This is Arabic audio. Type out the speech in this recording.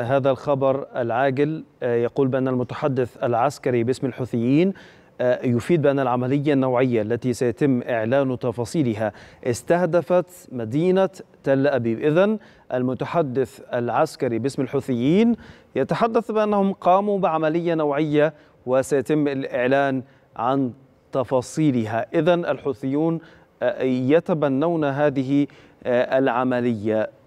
هذا الخبر العاجل آه، يقول بأن المتحدث العسكري باسم الحوثيين آه، يفيد بأن العملية النوعية التي سيتم إعلان تفاصيلها استهدفت مدينة تل أبيب إذا المتحدث العسكري باسم الحوثيين يتحدث بأنهم قاموا بعملية نوعية وسيتم الإعلان عن تفاصيلها إذا الحوثيون آه، يتبنون هذه العملية